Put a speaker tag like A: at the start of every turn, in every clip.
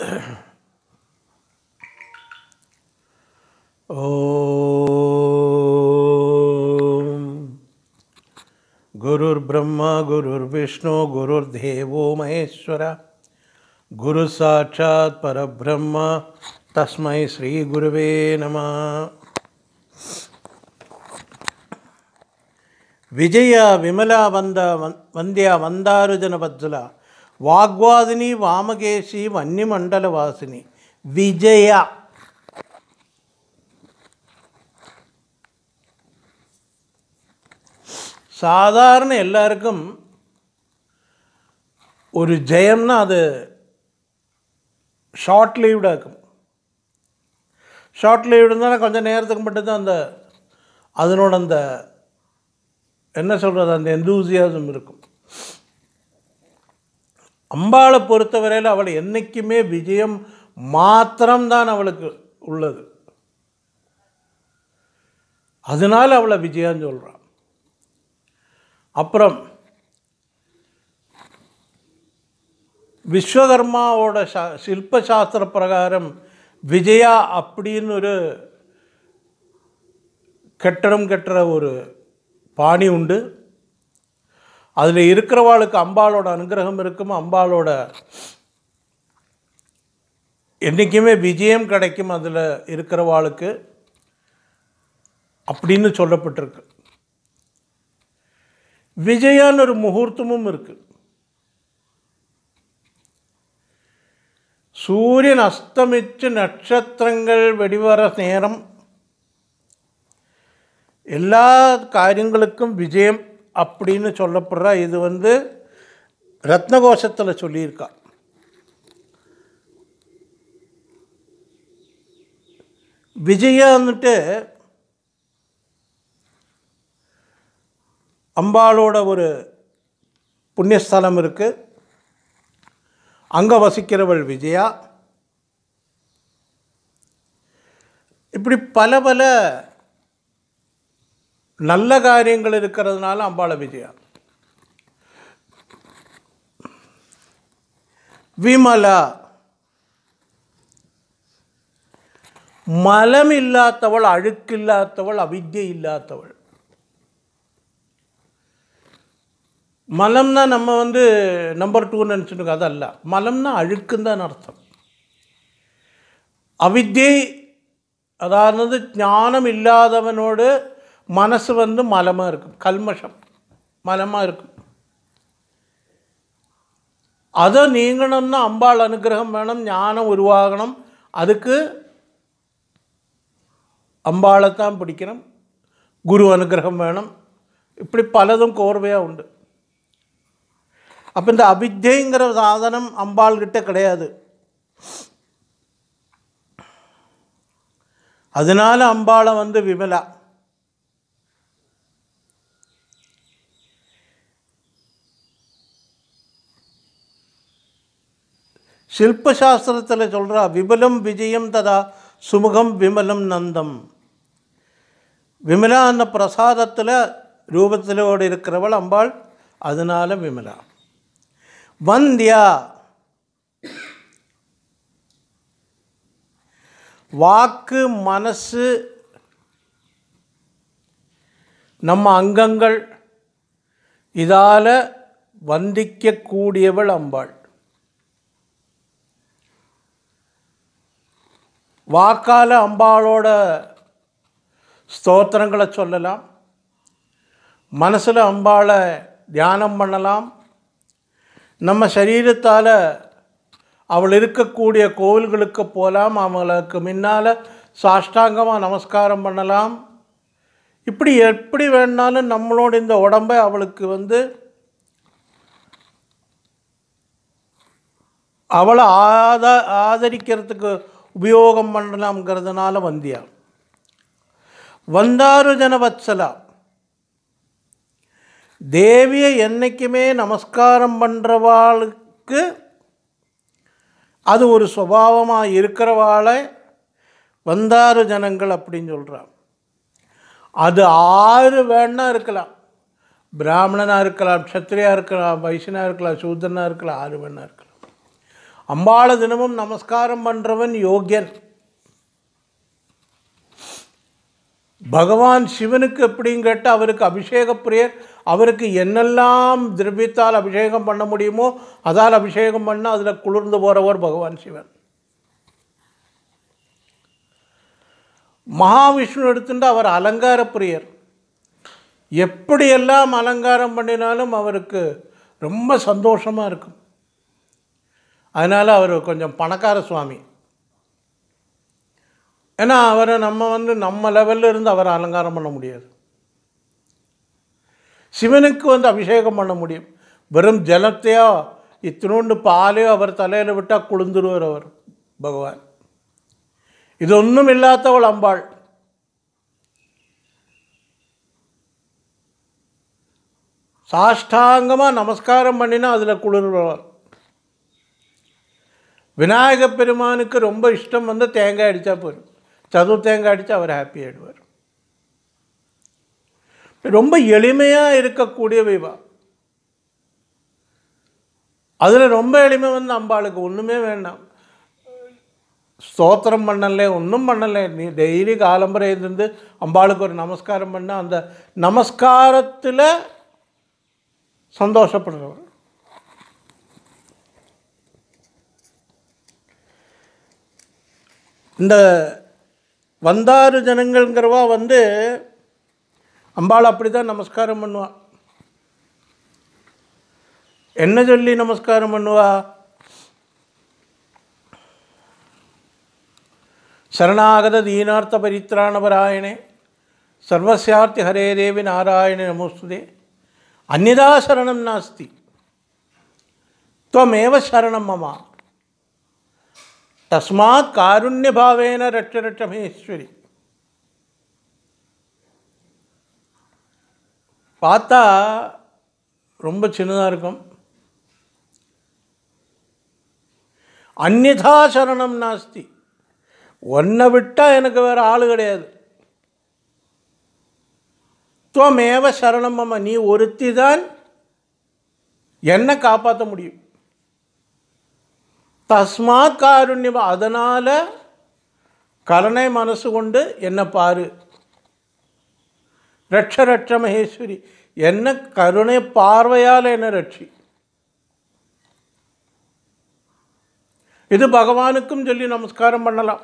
A: ॐ गुरुर्ब्रह्मा गुरुर्विष्णु गुरुर्देवो महेश्वर गुरुसाक्षात् परब्रह्म तस्मै श्रीगुरुवे नमः విజయ విమలా వంద వంద్య వందారుజన బద్దుల வாக்வாதினி வாமகேசி வன்னிமண்டல வாசினி விஜயா சாதாரண எல்லாருக்கும் ஒரு ஜெயம்னா அது ஷார்ட் லீவ்டாக இருக்கும் ஷார்ட் லீவ்டுனா கொஞ்சம் நேரத்துக்கு மட்டும்தான் அந்த அதனோட அந்த என்ன சொல்கிறது அந்த எந்தூசியாசம் இருக்கும் அம்பாளை பொறுத்தவரையில் அவள் என்றைக்குமே விஜயம் மாத்திரம்தான் அவளுக்கு உள்ளது அதனால் அவளை விஜயான்னு சொல்கிறான் அப்புறம் விஸ்வகர்மாவோட சா சில்பசாஸ்திர பிரகாரம் விஜயா அப்படின்னு ஒரு கெட்டடம் கட்டுற ஒரு பாணி உண்டு அதில் இருக்கிறவாளுக்கு அம்பாலோட அனுகிரகம் இருக்கும் அம்பாலோட என்றைக்குமே விஜயம் கிடைக்கும் அதில் இருக்கிறவாளுக்கு அப்படின்னு சொல்லப்பட்டிருக்கு விஜயான்னு ஒரு முகூர்த்தமும் இருக்குது சூரியன் அஸ்தமித்து நட்சத்திரங்கள் வெடிவர நேரம் எல்லா காரியங்களுக்கும் விஜயம் அப்படின்னு சொல்லப்படுற இது வந்து ரத்னகோஷத்தில் சொல்லியிருக்கா வந்துட்டு அம்பாளோட ஒரு புண்ணியஸ்தலம் இருக்குது அங்கே வசிக்கிறவள் விஜயா இப்படி பல பல நல்ல காரியங்கள் இருக்கிறதுனால அம்பாள விஜயா விமலா மலம் இல்லாதவள் அழுக்கு இல்லாதவள் அவித்தியை இல்லாதவள் மலம்னா நம்ம வந்து நம்பர் டூன்னு நினச்சிட்டு அதல்ல மலம்னா அழுக்குன்னு தான் அர்த்தம் அவித்தியை அதாவது ஞானம் இல்லாதவனோடு மனசு வந்து மலமாக இருக்கும் கல்மஷம் மலமாக இருக்கும் அதை நீங்கணும்னா அம்பாள் அனுகிரகம் வேணும் ஞானம் உருவாகணும் அதுக்கு அம்பாளை தான் பிடிக்கணும் குரு அனுகிரகம் வேணும் இப்படி பலதும் கோர்வையாக உண்டு அப்போ இந்த அவித்யங்கிற சாதனம் அம்பாள்கிட்ட கிடையாது அதனால் அம்பாளை வந்து விமலா சில்பசாஸ்திரத்தில் சொல்கிறா விபலம் விஜயம் ததா சுமுகம் விமலம் நந்தம் விமலா அந்த பிரசாதத்தில் ரூபத்திலோடு இருக்கிறவள் அம்பாள் அதனால் விமலா வந்தியா வாக்கு மனசு நம்ம அங்கங்கள் இதால் வந்திக்கக்கூடியவள் அம்பாள் வாக்கால அம்பாளோட ஸ்தோத்திரங்களை சொல்லலாம் மனசில் அம்பாளை தியானம் பண்ணலாம் நம்ம சரீரத்தால் அவள் இருக்கக்கூடிய கோவில்களுக்கு போகலாம் அவளுக்கு முன்னால் சாஷ்டாங்கமாக நமஸ்காரம் பண்ணலாம் இப்படி எப்படி வேணாலும் நம்மளோட இந்த உடம்பை அவளுக்கு வந்து அவளை ஆதா ஆதரிக்கிறதுக்கு உபயோகம் பண்ணலாம்ங்கிறதுனால வந்தியா வந்தாரு ஜனவத்சலா தேவியை என்றைக்குமே நமஸ்காரம் பண்ணுறவாளுக்கு அது ஒரு சுபாவமாக இருக்கிறவாளை வந்தாறு ஜனங்கள் அப்படின்னு சொல்கிறான் அது ஆறு வேணா இருக்கலாம் பிராமணனாக இருக்கலாம் க்ஷத்ரியாக இருக்கலாம் வைசனாக இருக்கலாம் சூதனாக இருக்கலாம் ஆறு வேணா இருக்கலாம் அம்பாள தினமும் நமஸ்காரம் பண்ணுறவன் யோகியன் பகவான் சிவனுக்கு எப்படின்னு கேட்டால் அவருக்கு அபிஷேக பிரியர் அவருக்கு என்னெல்லாம் திரவியத்தால் அபிஷேகம் பண்ண முடியுமோ அதால் அபிஷேகம் பண்ணால் அதில் குளிர்ந்து போகிறவர் பகவான் சிவன் மகாவிஷ்ணு எடுத்துட்டு அவர் அலங்கார பிரியர் எப்படியெல்லாம் அலங்காரம் பண்ணினாலும் அவருக்கு ரொம்ப சந்தோஷமாக இருக்கும் அதனால் அவர் கொஞ்சம் பணக்கார சுவாமி ஏன்னா அவரை நம்ம வந்து நம்ம லெவலில் இருந்து அவரை அலங்காரம் பண்ண முடியாது சிவனுக்கு வந்து அபிஷேகம் பண்ண முடியும் வெறும் ஜலத்தையோ இத்தினோண்டு பாலையோ அவர் தலையில் விட்டால் குளிந்துருவார் அவர் பகவான் இது ஒன்றும் இல்லாதவள் அம்பாள் சாஷ்டாங்கமாக நமஸ்காரம் பண்ணினா அதில் குளிர்வாள் விநாயக பெருமானுக்கு ரொம்ப இஷ்டம் வந்து தேங்காய் அடித்தா போதும் சது தேங்காய் அடித்து அவர் ஹாப்பி ஆகிடுவார் ரொம்ப எளிமையாக இருக்கக்கூடிய விவா அதில் ரொம்ப எளிமை வந்து அம்பாளுக்கு ஒன்றுமே வேண்டாம் ஸ்தோத்திரம் பண்ணலை ஒன்றும் பண்ணலை நீ டெய்லி காலம்பரை இருந்து அம்பாளுக்கு ஒரு நமஸ்காரம் பண்ணால் அந்த நமஸ்காரத்தில் சந்தோஷப்படுறவர் இந்த வந்தாறு ஜனங்கள்ங்கிறவா வந்து அம்பாள் அப்படி தான் நமஸ்காரம் பண்ணுவா என்ன சொல்லி நமஸ்காரம் பண்ணுவா சரணாகத தீனார்த்த பரித்ராணபராயணே சர்வசியார்த்தி ஹரே தேவி நாராயண நமோஸ்துதே அந்நிதா சரணம் நாஸ்தி துவமேவ சரணம் மமா தஸ்மாத் காருண்ய பாவேன ரட்ச பார்த்தா ரொம்ப சின்னதாக இருக்கும் அந்நிதா சரணம் நாஸ்தி ஒன்றை விட்டால் எனக்கு வேறு ஆள் கிடையாது துவமேவ சரணம் அம்மா நீ ஒருத்தி தான் என்னை காப்பாற்ற முடியும் தஸ்மாத் காருண்யம் அதனால் கலனை மனசு கொண்டு என்ன பாரு ரட்ச ரட்ச மகேஸ்வரி என்ன கருணை பார்வையால் என்ன ரட்சி இது பகவானுக்கும் சொல்லி நமஸ்காரம் பண்ணலாம்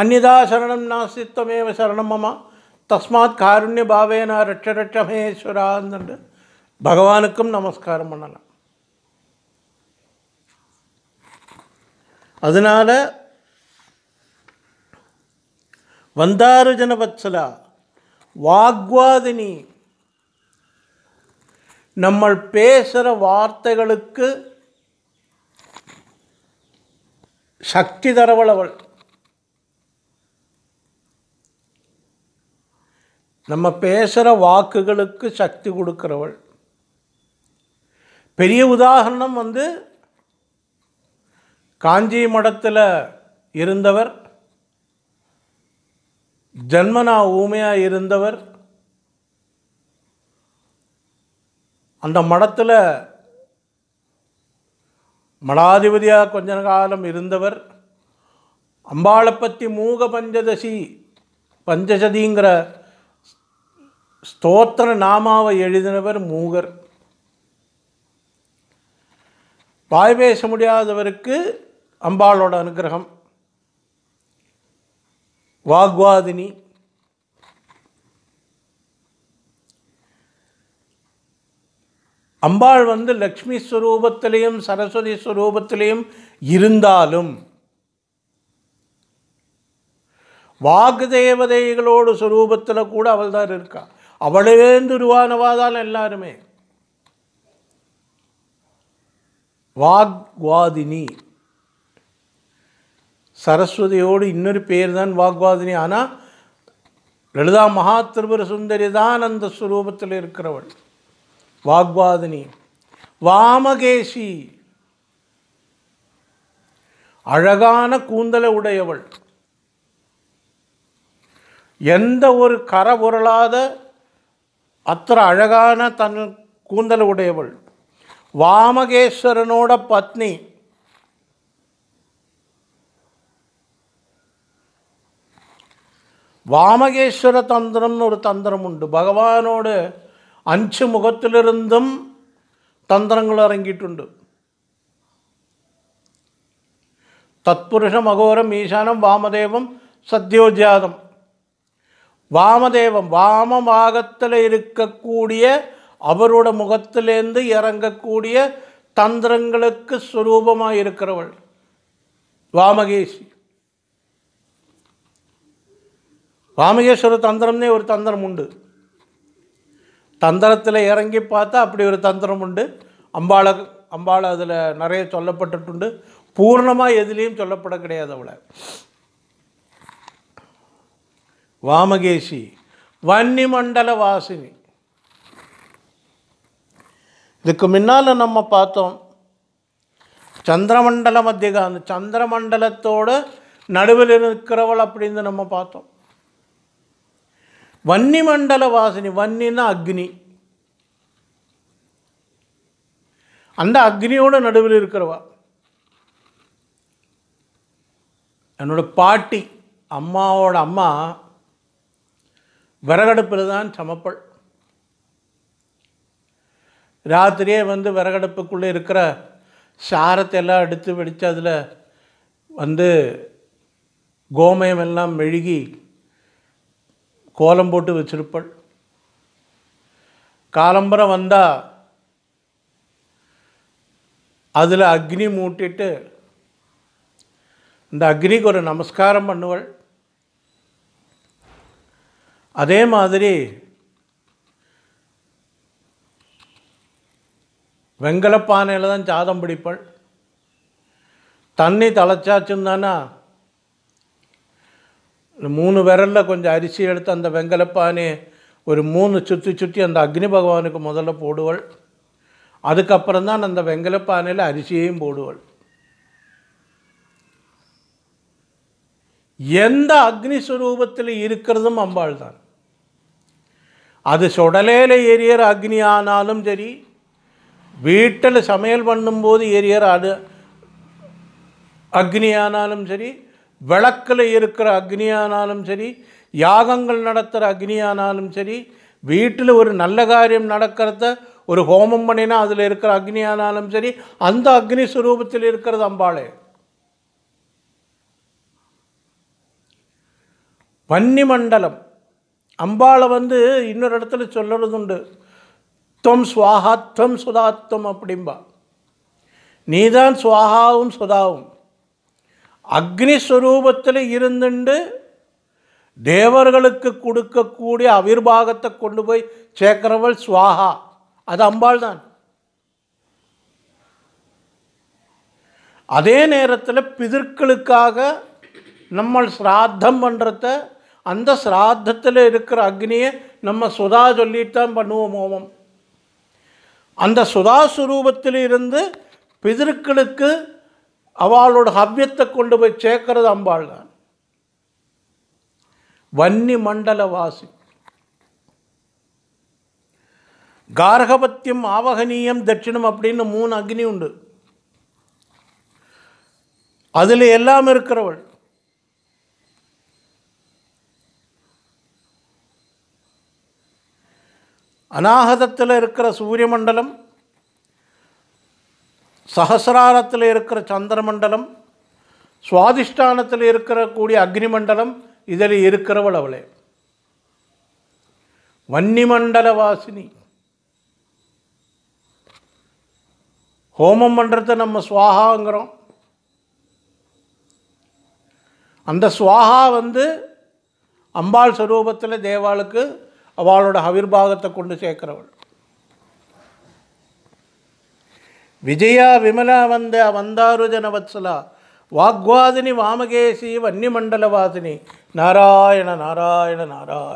A: அந்நிதா சரணம் நாசித்தமேவ சரணமம்மா தஸ்மாத் காருண்ய பாவேனா ரட்ச ரட்ச மகேஸ்வரான்னு பகவானுக்கும் நமஸ்காரம் பண்ணலாம் அதனால் வந்தாரு ஜனவத்சலா வாக்வாதினி நம்ம பேசுகிற வார்த்தைகளுக்கு சக்தி தரவளவள் நம்ம பேசுகிற வாக்குகளுக்கு சக்தி கொடுக்குறவள் பெரிய உதாரணம் வந்து காஞ்சி மடத்தில் இருந்தவர் ஜென்மனா ஊமையாக இருந்தவர் அந்த மடத்தில் மடாதிபதியாக கொஞ்ச காலம் இருந்தவர் அம்பாளப்பத்தி மூக பஞ்சதசி பஞ்சசதிங்கிற ஸ்தோத்திர நாமாவை எழுதினவர் மூகர் வாய் பேச முடியாதவருக்கு அம்பாளோட அனுகிரகம் வாக்வாதினி அம்பாள் வந்து லக்ஷ்மி ஸ்வரூபத்திலையும் சரஸ்வதி ஸ்வரூபத்திலையும் இருந்தாலும் வாக்கு தேவதைகளோடு சுரூபத்தில் கூட அவள் தான் இருக்கா அவளே துருவானவா தான் எல்லாருமே வாக்வாதினி சரஸ்வதியோடு இன்னொரு பேர் தான் வாக்வாதினி ஆனால் லலிதா மகா திருபுர சுந்தரி தான் அந்த ஸ்வரூபத்தில் இருக்கிறவள் வாக்வாதினி வாமகேசி அழகான கூந்தலை உடையவள் எந்த ஒரு கர பொருளாத அத்தனை அழகான தன் கூந்தல் உடையவள் வாமகேஸ்வரனோட பத்னி வாமகேஸ்வர தந்திரம்னு ஒரு தந்திரம் உண்டு பகவானோடு அஞ்சு முகத்திலிருந்தும் தந்திரங்கள் இறங்கியிട്ടുണ്ട് தத்புருஷம் அகோரம் ஈசானம் வாமதேவம் சத்யோஜாதம் வாமதேவம் வாம பாகத்தில் இருக்கக்கூடிய அவரோட முகத்திலேருந்து இறங்கக்கூடிய தந்திரங்களுக்கு சுரூபமாக இருக்கிறவள் வாமகேசி ராமகேஸ்வர தந்திரம்னே ஒரு தந்திரம் உண்டு தந்திரத்தில் இறங்கி பார்த்தா அப்படி ஒரு தந்திரம் உண்டு அம்பாள அம்பாள் அதில் நிறைய சொல்லப்பட்டுட்டுண்டு பூர்ணமாக எதுலேயும் சொல்லப்பட கிடையாது அவளை வாமகேசி வன்னிமண்டல வாசினி இதுக்கு முன்னால் நம்ம பார்த்தோம் சந்திரமண்டல மத்தியகா அந்த சந்திரமண்டலத்தோட நடுவில் இருக்கிறவள் அப்படின்னு நம்ம பார்த்தோம் வன்னிமண்டல வாசினி வன்னின்னா அக்னி அந்த அக்னியோட நடுவில் இருக்கிறவா என்னோட பாட்டி அம்மாவோட அம்மா விறகடுப்பில் தான் சமப்பல் ராத்திரியே வந்து விறகடுப்புக்குள்ளே இருக்கிற சாரத்தை எல்லாம் எடுத்து வெடித்து அதில் வந்து கோமயம் எல்லாம் மெழுகி கோலம் போட்டு வச்சிருப்பள் காலம்பரம் வந்தால் அதில் அக்னி மூட்டிட்டு இந்த அக்னிக்கு ஒரு நமஸ்காரம் பண்ணுவள் அதே மாதிரி வெங்கலப்பானையில் தான் சாதம் பிடிப்பள் தண்ணி தலைச்சாச்சுந்தானா மூணு விரலில் கொஞ்சம் அரிசி எடுத்து அந்த வெங்கலப்பானே ஒரு மூணு சுற்றி சுற்றி அந்த அக்னி பகவானுக்கு முதல்ல போடுவாள் அதுக்கப்புறம் அந்த வெங்கலப்பானையில் அரிசியையும் போடுவாள் எந்த அக்னி சுரூபத்தில் இருக்கிறதும் அம்பாள் தான் அது சுடலையில் எரியற அக்னி ஆனாலும் சரி வீட்டில் சமையல் பண்ணும்போது எரியற அது அக்னி ஆனாலும் சரி விளக்கில் இருக்கிற அக்னியானாலும் சரி யாகங்கள் நடத்துகிற அக்னியானாலும் சரி வீட்டில் ஒரு நல்ல காரியம் நடக்கிறத ஒரு ஹோமம் பண்ணினா அதில் இருக்கிற அக்னியானாலும் சரி அந்த அக்னி சுரூபத்தில் இருக்கிறது அம்பாளே வன்னி மண்டலம் அம்பாளை வந்து இன்னொரு இடத்துல சொல்லுறது உண்டு துவம் சுவாகாத்வம் சுதாத்வம் அப்படிம்பா நீதான் சுவாகாவும் சுதாவும் அக்னிஸ்வரூபத்தில் இருந்துண்டு தேவர்களுக்கு கொடுக்கக்கூடிய அவிர்வாகத்தை கொண்டு போய் சேர்க்கிறவள் சுவாகா அது அம்பாள் தான் அதே நேரத்தில் பிதற்களுக்காக நம்ம சிராத்தம் பண்ணுறத அந்த ஸ்ராத்தத்தில் இருக்கிற அக்னியை நம்ம சுதா சொல்லிட்டு தான் பண்ணுவோம் ஓமம் அந்த சுதா சுரூபத்தில் இருந்து பிதற்களுக்கு அவளோட ஹவ்யத்தை கொண்டு போய் சேர்க்கறது அம்பாள் தான் வன்னி மண்டல வாசி கார்கபத்தியம் ஆவகனியம் தட்சிணம் அப்படின்னு மூணு அக்னி உண்டு அதில் எல்லாம் இருக்கிறவள் அநாகதத்தில் இருக்கிற சூரிய மண்டலம் சகசிராரத்தில் இருக்கிற சந்திரமண்டலம் சுவாதிஷ்டானத்தில் அக்னி அக்னிமண்டலம் இதில் இருக்கிறவள் அவளே வன்னிமண்டல வாசினி ஹோமம் பண்ணுறத நம்ம சுவாகாங்கிறோம் அந்த சுவாகா வந்து அம்பாள் ஸ்வரூபத்தில் தேவாளுக்கு அவளோட அவிர்வாகத்தை கொண்டு சேர்க்கிறவள் విజయ విమల వంద వందారు జన వత్సల వాగ్వాదిని వామగేసి వన్యమండలవాసిని నారాయణ నారాయణ నారాయణ